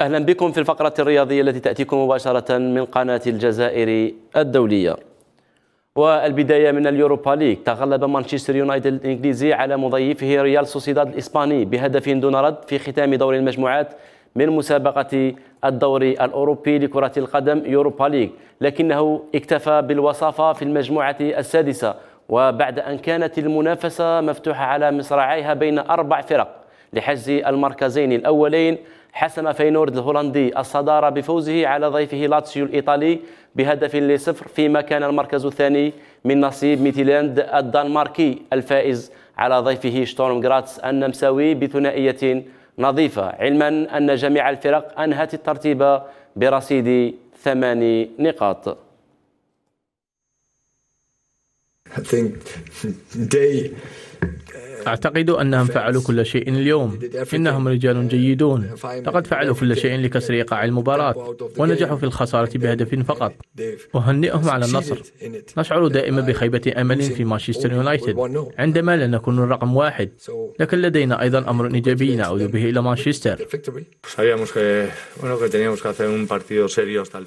أهلا بكم في الفقرة الرياضية التي تأتيكم مباشرة من قناة الجزائر الدولية والبداية من اليوروبا ليج تغلب مانشستر يونايتد الإنجليزي على مضيفه ريال سوسيداد الإسباني بهدف دون رد في ختام دور المجموعات من مسابقة الدوري الأوروبي لكرة القدم يوروبا ليج لكنه اكتفى بالوصافة في المجموعة السادسة وبعد أن كانت المنافسة مفتوحة على مصراعيها بين أربع فرق لحجز المركزين الأولين حسم فينورد الهولندي الصدارة بفوزه على ضيفه لاتسيو الإيطالي بهدف لصفر فيما كان المركز الثاني من نصيب ميتيلاند الدنماركي الفائز على ضيفه شتورم جراتس النمساوي بثنائية نظيفة علما أن جميع الفرق أنهت الترتيب برصيد ثماني نقاط I think they أعتقد أنهم فعلوا كل شيء اليوم إنهم رجال جيدون لقد فعلوا كل شيء لكسر إيقاع المباراة ونجحوا في الخسارة بهدف فقط أهنئهم على النصر نشعر دائما بخيبة أمل في مانشستر يونايتد عندما لا نكون الرقم واحد لكن لدينا أيضا أمر إيجابي نعود به إلى مانشستر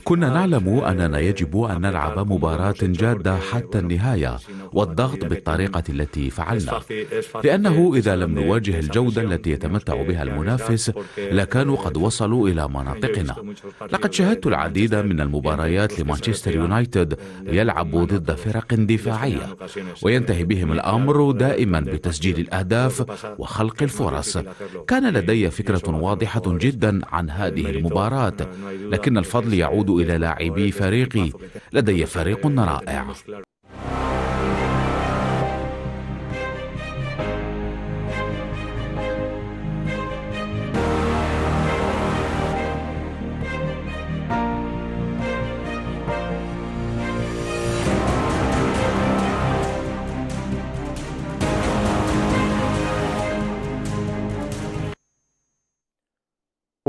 كنا نعلم أننا يجب أن نلعب مباراة جادة حتى النهاية والضغط بالطريقة التي فعلنا لأنه إذا لم نواجه الجودة التي يتمتع بها المنافس لكانوا قد وصلوا إلى مناطقنا لقد شاهدت العديد من المباريات لمانشستر يونايتد يلعب ضد فرق دفاعية وينتهي بهم الأمر دائما بتسجيل الأهداف وخلق الفرص كان لدي فكرة واضحة جدا عن هذه المباراة لكن الفضل يعود إلى لاعبي فريقي لدي فريق رائع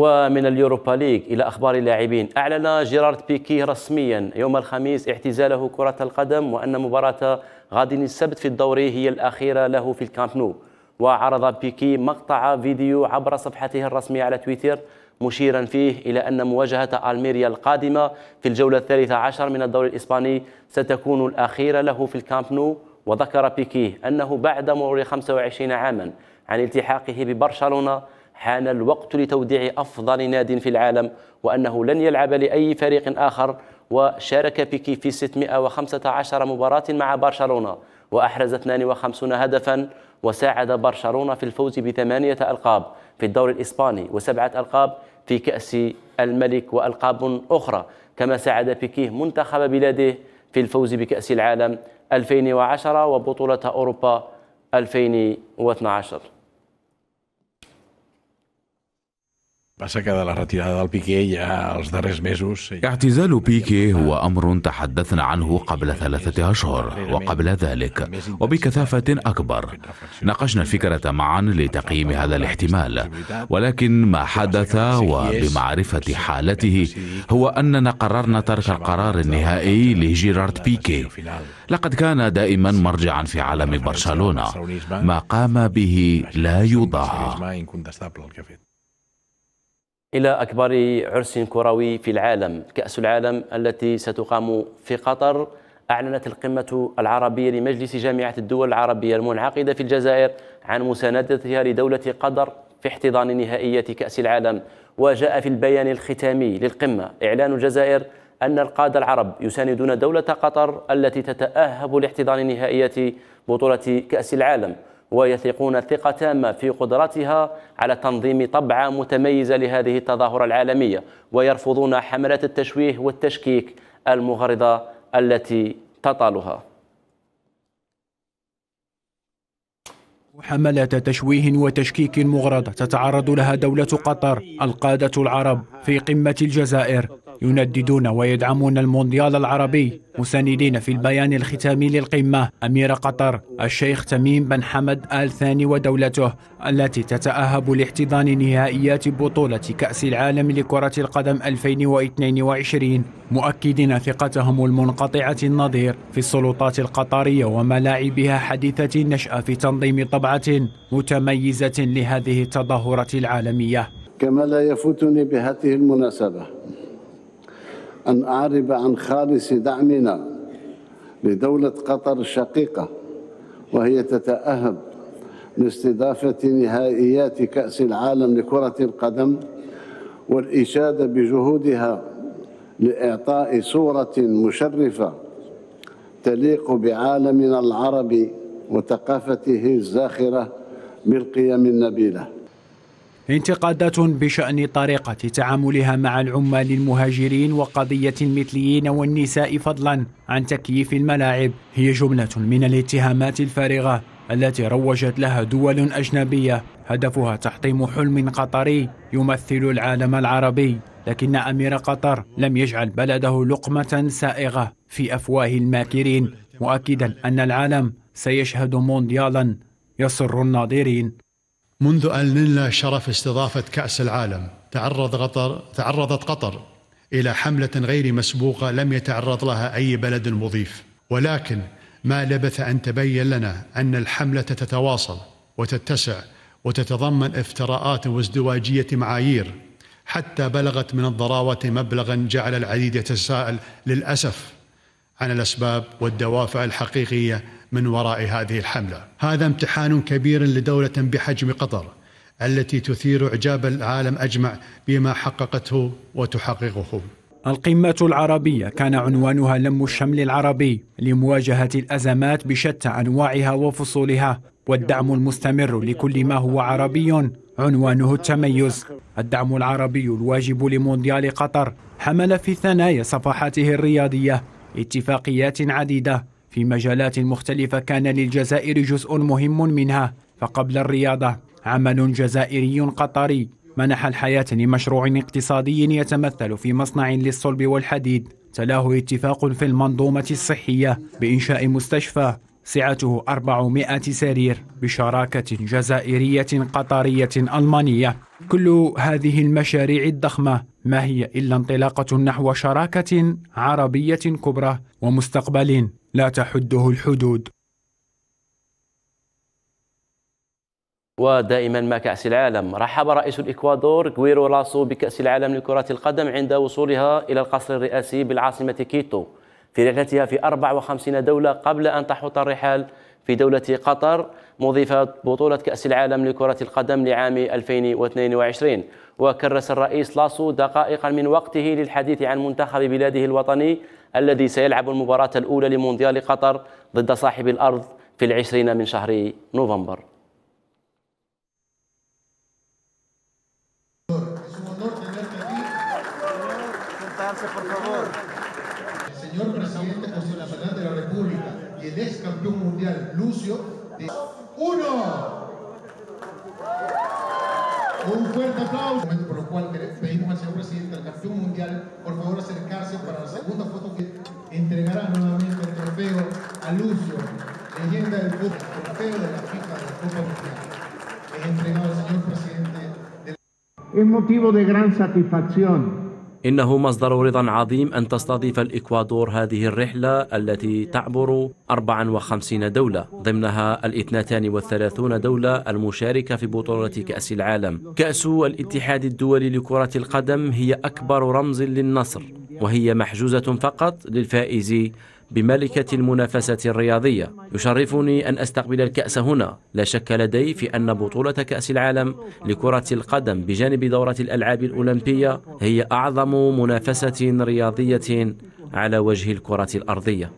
ومن اليوروبا ليج إلى أخبار اللاعبين أعلن جيرارد بيكي رسميا يوم الخميس اعتزاله كرة القدم وأن مباراة غد السبت في الدوري هي الأخيرة له في الكامب نو وعرض بيكي مقطع فيديو عبر صفحته الرسمية على تويتر مشيرا فيه إلى أن مواجهة ألميريا القادمة في الجولة الثالثة عشر من الدوري الإسباني ستكون الأخيرة له في الكامب نو وذكر بيكي أنه بعد مرور 25 عاما عن التحاقه ببرشلونة حان الوقت لتوديع أفضل ناد في العالم وأنه لن يلعب لأي فريق آخر وشارك بيكي في 615 مباراة مع برشلونة وأحرز 52 هدفا وساعد برشلونة في الفوز بثمانية ألقاب في الدوري الإسباني وسبعة ألقاب في كأس الملك وألقاب أخرى كما ساعد بيكيه منتخب بلاده في الفوز بكأس العالم 2010 وبطولة أوروبا 2012 اعتزال بيكي هو أمر تحدثنا عنه قبل ثلاثة أشهر وقبل ذلك وبكثافة أكبر ناقشنا الفكرة معا لتقييم هذا الاحتمال ولكن ما حدث وبمعرفة حالته هو أننا قررنا ترك القرار النهائي لجيرارد بيكي لقد كان دائما مرجعا في عالم برشلونة ما قام به لا يضاهى إلى أكبر عرس كروي في العالم كأس العالم التي ستقام في قطر أعلنت القمة العربية لمجلس جامعة الدول العربية المنعقدة في الجزائر عن مساندتها لدولة قطر في احتضان نهائية كأس العالم وجاء في البيان الختامي للقمة إعلان الجزائر أن القادة العرب يساندون دولة قطر التي تتأهب لاحتضان نهائية بطولة كأس العالم ويثقون ثقة تامة في قدرتها على تنظيم طبعة متميزة لهذه التظاهرة العالمية ويرفضون حملات التشويه والتشكيك المغرضة التي تطالها حملات تشويه وتشكيك مغرضة تتعرض لها دولة قطر القادة العرب في قمة الجزائر ينددون ويدعمون المونديال العربي مساندين في البيان الختامي للقمة أمير قطر الشيخ تميم بن حمد آل ثاني ودولته التي تتأهب لاحتضان نهائيات بطولة كأس العالم لكرة القدم 2022 مؤكدين ثقتهم المنقطعة النظير في السلطات القطرية وملاعبها حديثة النشأة في تنظيم طبعة متميزة لهذه التظاهرة العالمية كما لا يفوتني بهذه المناسبة أن أعرب عن خالص دعمنا لدولة قطر الشقيقة وهي تتأهب لاستضافة نهائيات كأس العالم لكرة القدم والإشادة بجهودها لإعطاء صورة مشرفة تليق بعالمنا العربي وثقافته الزاخرة بالقيم النبيله انتقادات بشأن طريقة تعاملها مع العمال المهاجرين وقضية المثليين والنساء فضلا عن تكييف الملاعب هي جملة من الاتهامات الفارغة التي روجت لها دول أجنبية هدفها تحطيم حلم قطري يمثل العالم العربي لكن أمير قطر لم يجعل بلده لقمة سائغة في أفواه الماكرين مؤكدا أن العالم سيشهد مونديالا يسر الناظرين منذ أن لنا شرف استضافة كأس العالم تعرض قطر تعرضت قطر إلى حملة غير مسبوقة لم يتعرض لها أي بلد مضيف ولكن ما لبث أن تبين لنا أن الحملة تتواصل وتتسع وتتضمن افتراءات وازدواجية معايير حتى بلغت من الضراوة مبلغا جعل العديد يتساءل للأسف عن الأسباب والدوافع الحقيقية من وراء هذه الحمله. هذا امتحان كبير لدوله بحجم قطر التي تثير اعجاب العالم اجمع بما حققته وتحققه. القمة العربية كان عنوانها لم الشمل العربي لمواجهة الأزمات بشتى أنواعها وفصولها والدعم المستمر لكل ما هو عربي عنوانه التميز الدعم العربي الواجب لمونديال قطر حمل في ثنايا صفحاته الرياضية اتفاقيات عديدة في مجالات مختلفة كان للجزائر جزء مهم منها فقبل الرياضة عمل جزائري قطري منح الحياة لمشروع اقتصادي يتمثل في مصنع للصلب والحديد تلاه اتفاق في المنظومة الصحية بإنشاء مستشفى سعته 400 سرير بشراكة جزائرية قطرية ألمانية كل هذه المشاريع الضخمة ما هي إلا انطلاقة نحو شراكة عربية كبرى ومستقبل لا تحده الحدود ودائما مع كأس العالم رحب رئيس الإكوادور غويرو لاسو بكأس العالم لكرة القدم عند وصولها إلى القصر الرئاسي بالعاصمة كيتو في رحلتها في 54 دولة قبل أن تحط الرحال في دولة قطر مضيفة بطولة كأس العالم لكرة القدم لعام 2022 وكرس الرئيس لاسو دقائقا من وقته للحديث عن منتخب بلاده الوطني الذي سيلعب المباراة الأولى لمونديال قطر ضد صاحب الأرض في العشرين من شهر نوفمبر Un fuerte aplauso. Por lo cual señor presidente, al campeón mundial, por favor acercarse para la segunda foto que entregará nuevamente el trofeo a Lucio, leyenda del fútbol, trofeo de la FIFA de la Copa Mundial. Es entregado al señor presidente. Del... Es motivo de gran satisfacción إنه مصدر رضا عظيم أن تستضيف الإكوادور هذه الرحلة التي تعبر 54 دولة ضمنها الاثنتان والثلاثون دولة المشاركة في بطولة كأس العالم كأس الاتحاد الدولي لكرة القدم هي أكبر رمز للنصر وهي محجوزة فقط للفائز بملكة المنافسة الرياضية يشرفني أن أستقبل الكأس هنا لا شك لدي في أن بطولة كأس العالم لكرة القدم بجانب دورة الألعاب الأولمبية هي أعظم منافسة رياضية على وجه الكرة الأرضية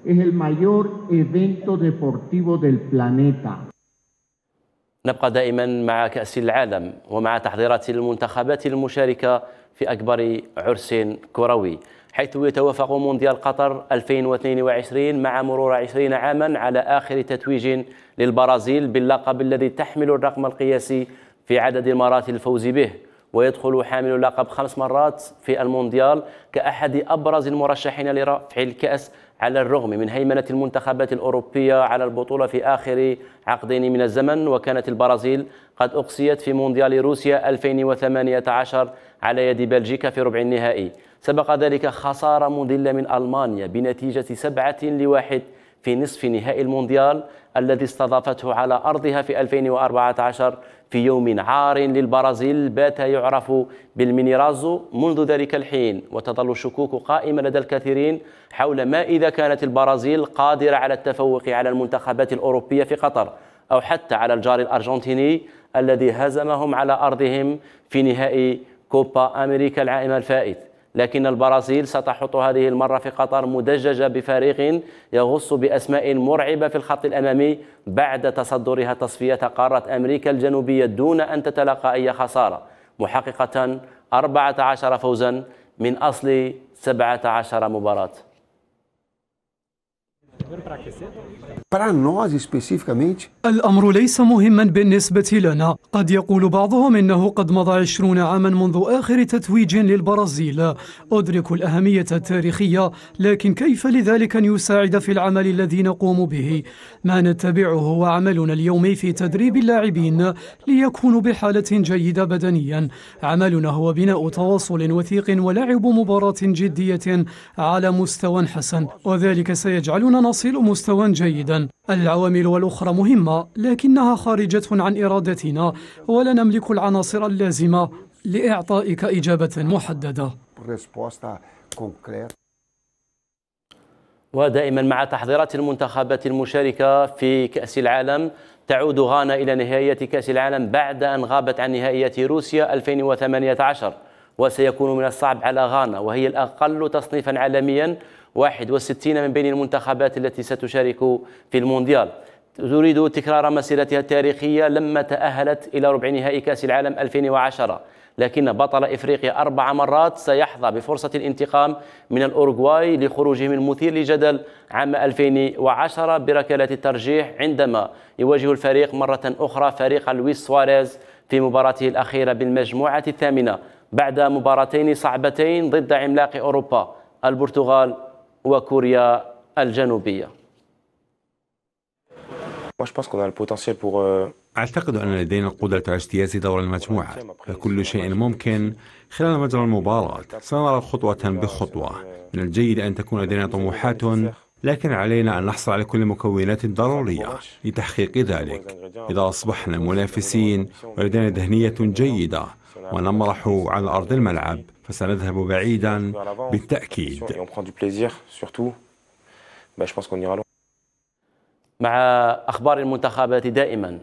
نبقى دائما مع كأس العالم ومع تحضيرات المنتخبات المشاركة في أكبر عرس كروي حيث يتوافق مونديال قطر 2022 مع مرور 20 عاما على آخر تتويج للبرازيل باللقب الذي تحمل الرقم القياسي في عدد مرات الفوز به ويدخل حامل اللقب خمس مرات في المونديال كأحد أبرز المرشحين لرفع الكأس على الرغم من هيمنة المنتخبات الأوروبية على البطولة في آخر عقدين من الزمن وكانت البرازيل قد أقصيت في مونديال روسيا 2018 على يد بلجيكا في ربع النهائي سبق ذلك خسارة مذلة من ألمانيا بنتيجة سبعة لواحد في نصف نهائي المونديال الذي استضافته على أرضها في 2014 في يوم عار للبرازيل بات يعرف بالمينيرازو منذ ذلك الحين وتظل الشكوك قائمة لدى الكثيرين حول ما إذا كانت البرازيل قادرة على التفوق على المنتخبات الأوروبية في قطر أو حتى على الجار الأرجنتيني الذي هزمهم على أرضهم في نهائي كوبا أمريكا العام الفائت لكن البرازيل ستحط هذه المرة في قطر مدججة بفريق يغص بأسماء مرعبة في الخط الأمامي بعد تصدرها تصفية قارة أمريكا الجنوبية دون أن تتلقى أي خسارة محققة 14 فوزا من أصل 17 مباراة الأمر ليس مهما بالنسبة لنا قد يقول بعضهم إنه قد مضى عشرون عاما منذ آخر تتويج للبرازيل أدرك الأهمية التاريخية لكن كيف لذلك أن يساعد في العمل الذي نقوم به ما نتبعه هو عملنا اليومي في تدريب اللاعبين ليكونوا بحالة جيدة بدنيا عملنا هو بناء تواصل وثيق ولعب مباراة جدية على مستوى حسن وذلك سيجعلنا نصل يصل مستوى جيدا العوامل الأخرى مهمة لكنها خارجة عن إرادتنا ولا نملك العناصر اللازمة لإعطائك إجابة محددة ودائما مع تحضيرات المنتخبات المشاركة في كأس العالم تعود غانا إلى نهاية كأس العالم بعد أن غابت عن نهائية روسيا 2018 وسيكون من الصعب على غانا وهي الأقل تصنيفا عالميا 61 من بين المنتخبات التي ستشارك في المونديال تريد تكرار مسيرتها التاريخية لما تأهلت إلى ربع نهائي كأس العالم 2010 لكن بطل إفريقيا أربع مرات سيحظى بفرصة الانتقام من الأورغواي لخروجهم المثير لجدل عام 2010 بركلة الترجيح عندما يواجه الفريق مرة أخرى فريق لويس سواريز في مباراته الأخيرة بالمجموعة الثامنة بعد مباراتين صعبتين ضد عملاق أوروبا البرتغال وكوريا الجنوبية euh, أعتقد أن لدينا القدرة على اجتياز دور المجموعة فكل شيء ممكن خلال مجرى المباراة سنرى خطوة بخطوة من الجيد أن تكون لدينا طموحات لكن علينا أن نحصل على كل المكونات الضرورية لتحقيق ذلك إذا أصبحنا منافسين ولدينا ذهنية جيدة ونمرح على أرض الملعب فسنذهب بعيدا بالتأكيد مع أخبار المنتخبات دائما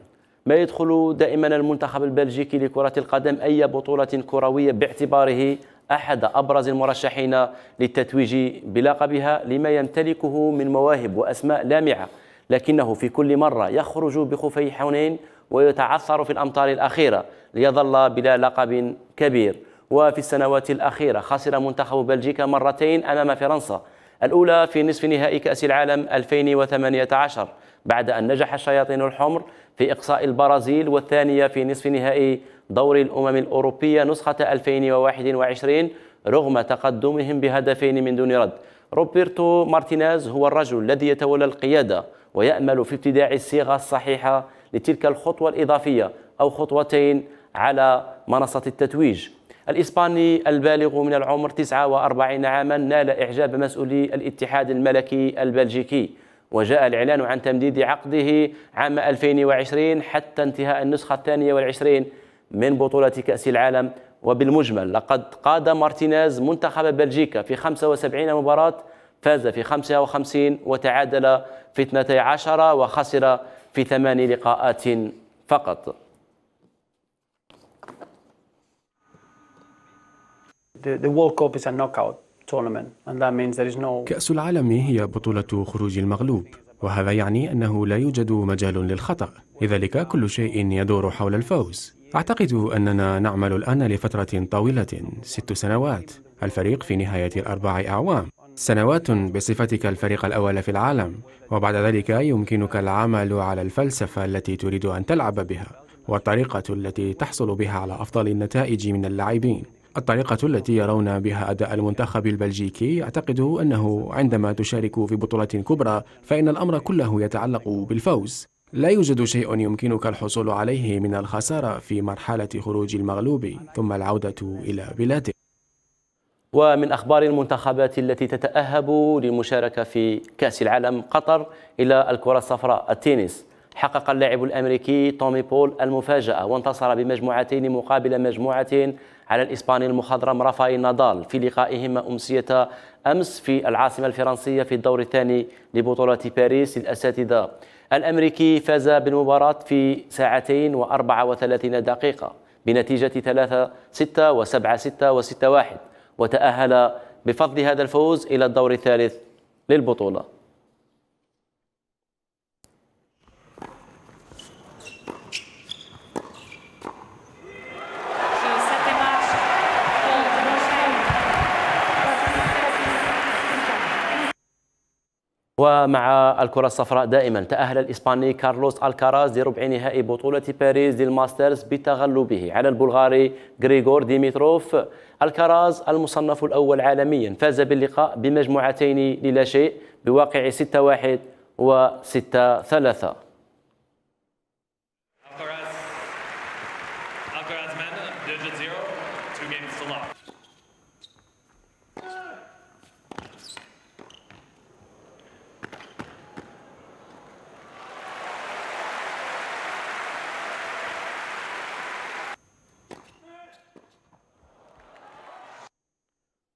ما يدخل دائما المنتخب البلجيكي لكرة القدم أي بطولة كروية باعتباره أحد أبرز المرشحين للتتويج بلقبها لما يمتلكه من مواهب وأسماء لامعة لكنه في كل مرة يخرج بخفي حنين ويتعثر في الأمطار الأخيرة ليظل بلا لقب كبير وفي السنوات الأخيرة خسر منتخب بلجيكا مرتين أمام فرنسا الأولى في نصف نهائي كأس العالم 2018 بعد أن نجح الشياطين الحمر في إقصاء البرازيل والثانية في نصف نهائي دور الأمم الأوروبية نسخة 2021 رغم تقدمهم بهدفين من دون رد روبرتو مارتينيز هو الرجل الذي يتولى القيادة ويأمل في ابتداع الصيغة الصحيحة لتلك الخطوة الإضافية أو خطوتين على منصة التتويج الإسباني البالغ من العمر 49 عاما نال إعجاب مسؤولي الاتحاد الملكي البلجيكي وجاء الإعلان عن تمديد عقده عام 2020 حتى انتهاء النسخة الثانية والعشرين من بطولة كأس العالم وبالمجمل لقد قاد مارتينيز منتخب بلجيكا في 75 مباراة فاز في 55 وتعادل في 12 وخسر في ثمان لقاءات فقط كأس العالم هي بطولة خروج المغلوب وهذا يعني أنه لا يوجد مجال للخطأ لذلك كل شيء يدور حول الفوز أعتقد أننا نعمل الآن لفترة طويلة ست سنوات الفريق في نهاية الأربع أعوام سنوات بصفتك الفريق الأول في العالم وبعد ذلك يمكنك العمل على الفلسفة التي تريد أن تلعب بها والطريقة التي تحصل بها على أفضل النتائج من اللاعبين الطريقة التي يرون بها أداء المنتخب البلجيكي أعتقد أنه عندما تشارك في بطولة كبرى فإن الأمر كله يتعلق بالفوز لا يوجد شيء يمكنك الحصول عليه من الخسارة في مرحلة خروج المغلوب ثم العودة إلى بلادك ومن أخبار المنتخبات التي تتأهب للمشاركة في كأس العالم قطر إلى الكرة الصفراء التنس حقق اللاعب الأمريكي تومي بول المفاجأة وانتصر بمجموعتين مقابل مجموعتين على الإسباني المخضرم رافائيل نادال في لقائهما أمسية أمس في العاصمة الفرنسية في الدور الثاني لبطولة باريس للأساتذة الأمريكي فاز بالمباراة في ساعتين وأربعة وثلاثين دقيقة بنتيجة ثلاثة ستة وسبعة ستة وستة واحد وتأهل بفضل هذا الفوز إلى الدور الثالث للبطولة ومع الكرة الصفراء دائما تأهل الإسباني كارلوس ألكاراز لربع نهائي بطولة باريس للماسترز بتغلبه على البلغاري غريغور ديميتروف الكاراز المصنف الأول عالميا فاز باللقاء بمجموعتين للا شيء بواقع 6-1 و 6-3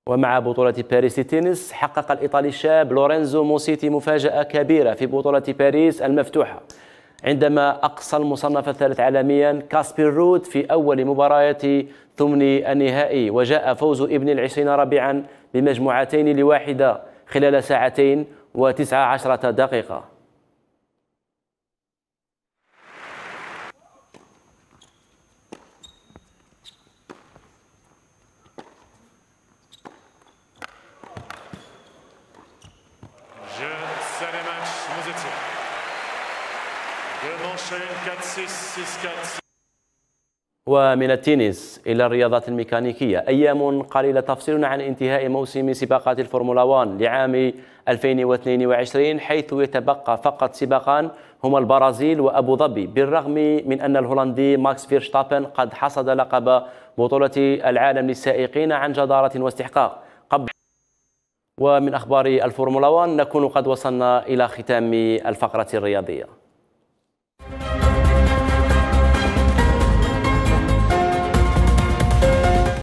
ومع بطولة باريس تنس حقق الإيطالي الشاب لورينزو موسيتي مفاجأة كبيرة في بطولة باريس المفتوحة عندما أقصى المصنف الثالث عالميا كاسبير رود في أول مباراة ثمن النهائي وجاء فوز ابن العشرين ربيعا بمجموعتين لواحدة خلال ساعتين وتسعة عشرة دقيقة ومن التنس إلى الرياضات الميكانيكية أيام قليلة تفصلنا عن انتهاء موسم سباقات الفورمولا 1 لعام 2022 حيث يتبقى فقط سباقان هما البرازيل وأبو ظبي بالرغم من أن الهولندي ماكس فيرشتابن قد حصد لقب بطولة العالم للسائقين عن جدارة واستحقاق قبل ومن أخبار الفورمولا 1 نكون قد وصلنا إلى ختام الفقرة الرياضية